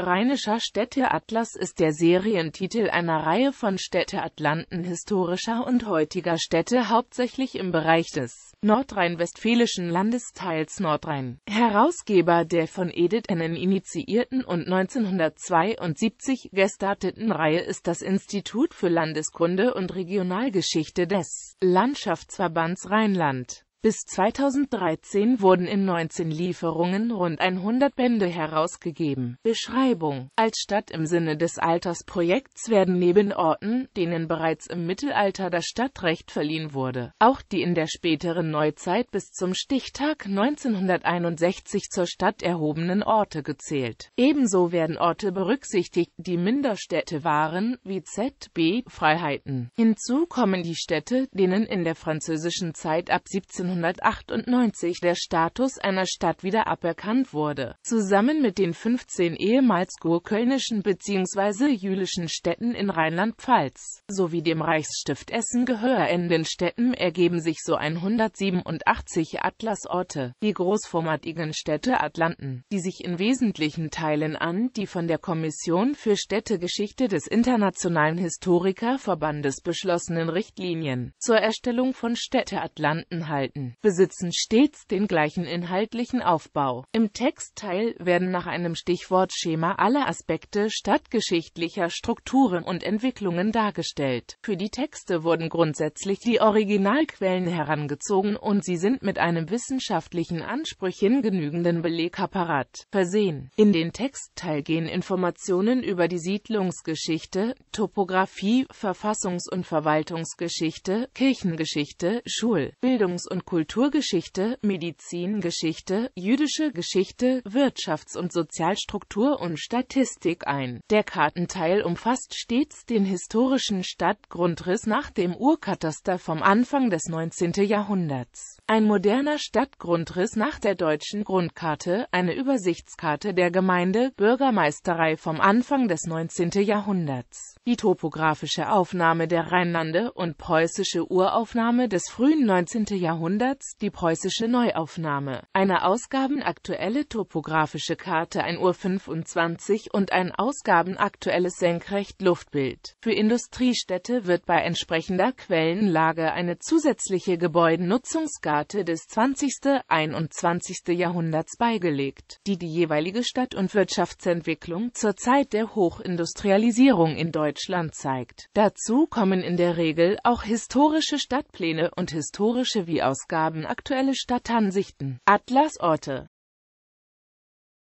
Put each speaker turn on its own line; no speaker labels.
Rheinischer Städteatlas ist der Serientitel einer Reihe von Städteatlanten historischer und heutiger Städte hauptsächlich im Bereich des nordrhein-westfälischen Landesteils Nordrhein. Herausgeber der von Edith Ennen initiierten und 1972 gestarteten Reihe ist das Institut für Landeskunde und Regionalgeschichte des Landschaftsverbands Rheinland. Bis 2013 wurden in 19 Lieferungen rund 100 Bände herausgegeben. Beschreibung Als Stadt im Sinne des Altersprojekts werden neben Orten, denen bereits im Mittelalter das Stadtrecht verliehen wurde, auch die in der späteren Neuzeit bis zum Stichtag 1961 zur Stadt erhobenen Orte gezählt. Ebenso werden Orte berücksichtigt, die Minderstädte waren, wie ZB Freiheiten. Hinzu kommen die Städte, denen in der französischen Zeit ab 17 1998 der Status einer Stadt wieder aberkannt wurde. Zusammen mit den 15 ehemals kurkölnischen bzw. jülischen Städten in Rheinland-Pfalz sowie dem Reichsstift Essen gehörenden Städten ergeben sich so 187 Atlasorte, die großformatigen Städte Atlanten, die sich in wesentlichen Teilen an die von der Kommission für Städtegeschichte des Internationalen Historikerverbandes beschlossenen Richtlinien zur Erstellung von Städteatlanten halten. Seiten, besitzen stets den gleichen inhaltlichen Aufbau. Im Textteil werden nach einem Stichwortschema alle Aspekte stadtgeschichtlicher Strukturen und Entwicklungen dargestellt. Für die Texte wurden grundsätzlich die Originalquellen herangezogen und sie sind mit einem wissenschaftlichen Ansprüchen genügenden Belegapparat versehen. In den Textteil gehen Informationen über die Siedlungsgeschichte, Topographie, Verfassungs- und Verwaltungsgeschichte, Kirchengeschichte, Schul-, Bildungs- und Kulturgeschichte, Medizingeschichte, jüdische Geschichte, Wirtschafts- und Sozialstruktur und Statistik ein. Der Kartenteil umfasst stets den historischen Stadtgrundriss nach dem Urkataster vom Anfang des 19. Jahrhunderts. Ein moderner Stadtgrundriss nach der deutschen Grundkarte, eine Übersichtskarte der Gemeinde, Bürgermeisterei vom Anfang des 19. Jahrhunderts. Die topografische Aufnahme der Rheinlande und preußische Uraufnahme des frühen 19. Jahrhunderts Jahrhunderts, die preußische Neuaufnahme eine ausgabenaktuelle topografische Karte 1.25 Uhr und ein ausgabenaktuelles Senkrecht-Luftbild. Für Industriestädte wird bei entsprechender Quellenlage eine zusätzliche Gebäudenutzungskarte des 20. 21. Jahrhunderts beigelegt, die die jeweilige Stadt- und Wirtschaftsentwicklung zur Zeit der Hochindustrialisierung in Deutschland zeigt. Dazu kommen in der Regel auch historische Stadtpläne und historische wie aus Ausgaben Aktuelle Stadtansichten Atlas Orte